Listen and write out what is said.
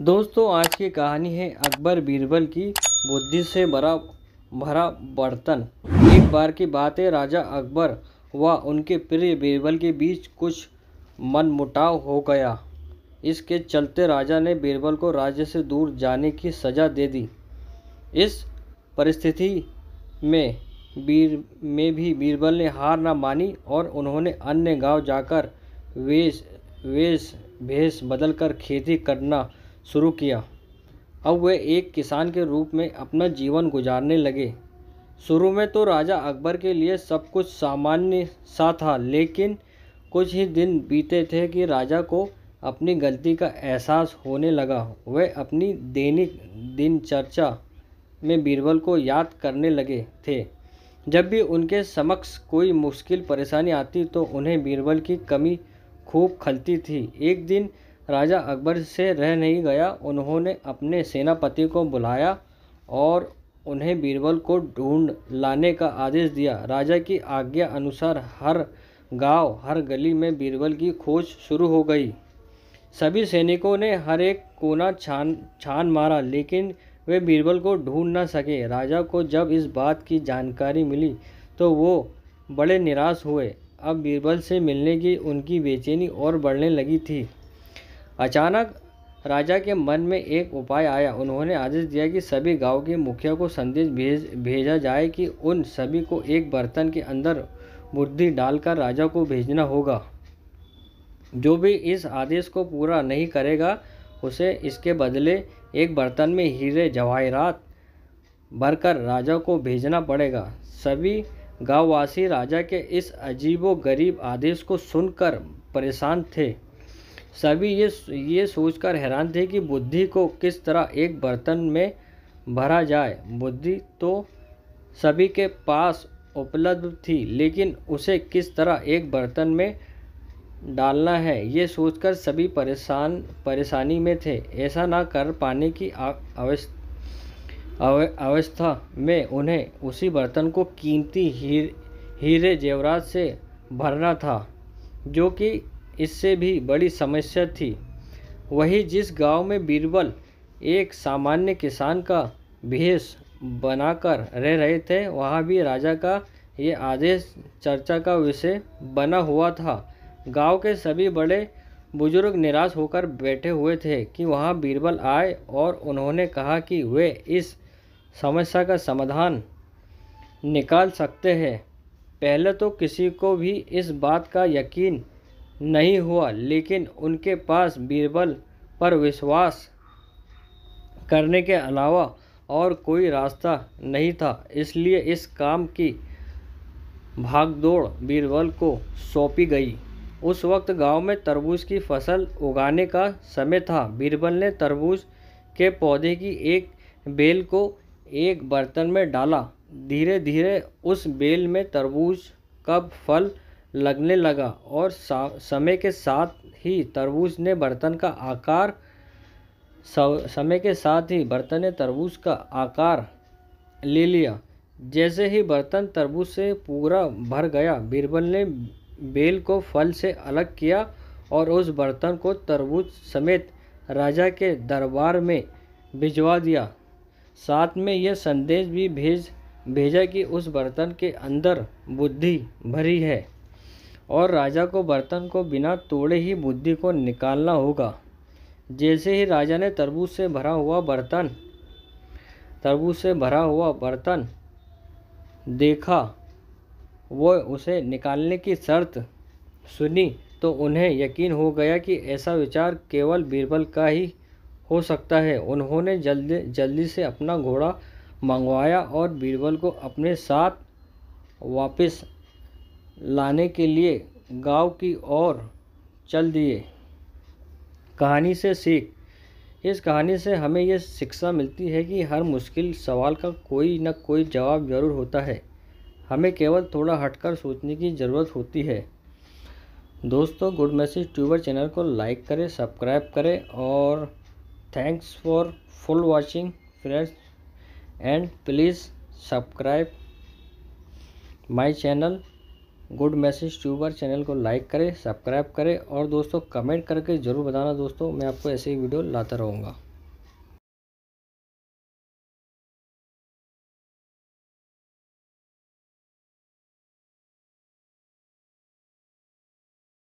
दोस्तों आज की कहानी है अकबर बीरबल की बुद्धि से भरा भरा बर्तन एक बार की बात है राजा अकबर व उनके प्रिय बीरबल के बीच कुछ मनमुटाव हो गया इसके चलते राजा ने बीरबल को राज्य से दूर जाने की सज़ा दे दी इस परिस्थिति में बीर में भी बीरबल ने हार ना मानी और उन्होंने अन्य गांव जाकर वेश वेश भेष बदल कर खेती करना शुरू किया अब वे एक किसान के रूप में अपना जीवन गुजारने लगे शुरू में तो राजा अकबर के लिए सब कुछ सामान्य सा था लेकिन कुछ ही दिन बीते थे कि राजा को अपनी गलती का एहसास होने लगा वह अपनी दैनिक दिनचर्चा में बीरबल को याद करने लगे थे जब भी उनके समक्ष कोई मुश्किल परेशानी आती तो उन्हें बीरबल की कमी खूब खलती थी एक दिन राजा अकबर से रह नहीं गया उन्होंने अपने सेनापति को बुलाया और उन्हें बीरबल को ढूंढ लाने का आदेश दिया राजा की आज्ञा अनुसार हर गांव, हर गली में बीरबल की खोज शुरू हो गई सभी सैनिकों ने हर एक कोना छान छान मारा लेकिन वे बीरबल को ढूंढ ना सके राजा को जब इस बात की जानकारी मिली तो वो बड़े निराश हुए अब बीरबल से मिलने की उनकी बेचैनी और बढ़ने लगी थी अचानक राजा के मन में एक उपाय आया उन्होंने आदेश दिया कि सभी गांव के मुखिया को संदेश भेज भेजा जाए कि उन सभी को एक बर्तन के अंदर बुद्धि डालकर राजा को भेजना होगा जो भी इस आदेश को पूरा नहीं करेगा उसे इसके बदले एक बर्तन में हीरे जवाहरात भरकर राजा को भेजना पड़ेगा सभी गाँववासी राजा के इस अजीबो गरीब आदेश को सुनकर परेशान थे सभी ये ये सोचकर हैरान थे कि बुद्धि को किस तरह एक बर्तन में भरा जाए बुद्धि तो सभी के पास उपलब्ध थी लेकिन उसे किस तरह एक बर्तन में डालना है ये सोचकर सभी परेशान परेशानी में थे ऐसा ना कर पाने की अवस्था में उन्हें उसी बर्तन को कीमती हीरे जेवरात से भरना था जो कि इससे भी बड़ी समस्या थी वही जिस गांव में बीरबल एक सामान्य किसान का भेष बनाकर रह रहे थे वहाँ भी राजा का ये आदेश चर्चा का विषय बना हुआ था गांव के सभी बड़े बुजुर्ग निराश होकर बैठे हुए थे कि वहाँ बीरबल आए और उन्होंने कहा कि वे इस समस्या का समाधान निकाल सकते हैं पहले तो किसी को भी इस बात का यकीन नहीं हुआ लेकिन उनके पास बीरबल पर विश्वास करने के अलावा और कोई रास्ता नहीं था इसलिए इस काम की भागदौड़ बीरबल को सौंपी गई उस वक्त गांव में तरबूज की फसल उगाने का समय था बीरबल ने तरबूज के पौधे की एक बेल को एक बर्तन में डाला धीरे धीरे उस बेल में तरबूज का फल लगने लगा और समय के साथ ही तरबूज ने बर्तन का आकार समय के साथ ही बर्तन ने तरबूज का आकार ले लिया जैसे ही बर्तन तरबूज से पूरा भर गया बीरबल ने बेल को फल से अलग किया और उस बर्तन को तरबूज समेत राजा के दरबार में भिजवा दिया साथ में यह संदेश भी भेज भेजा कि उस बर्तन के अंदर बुद्धि भरी है और राजा को बर्तन को बिना तोड़े ही बुद्धि को निकालना होगा जैसे ही राजा ने तरबूज से भरा हुआ बर्तन तरबूज से भरा हुआ बर्तन देखा वो उसे निकालने की शर्त सुनी तो उन्हें यकीन हो गया कि ऐसा विचार केवल बीरबल का ही हो सकता है उन्होंने जल्दी जल्दी से अपना घोड़ा मंगवाया और बीरबल को अपने साथ वापस लाने के लिए गांव की ओर चल दिए कहानी से सीख इस कहानी से हमें यह शिक्षा मिलती है कि हर मुश्किल सवाल का कोई न कोई जवाब ज़रूर होता है हमें केवल थोड़ा हटकर सोचने की ज़रूरत होती है दोस्तों गुड मैसेज ट्यूबर चैनल को लाइक करें सब्सक्राइब करें और thanks for full watching friends and please subscribe my channel good message tuber channel को लाइक करें सब्सक्राइब करें और दोस्तों कमेंट करके ज़रूर बताना दोस्तों मैं आपको ऐसे ही वीडियो लाता रहूँगा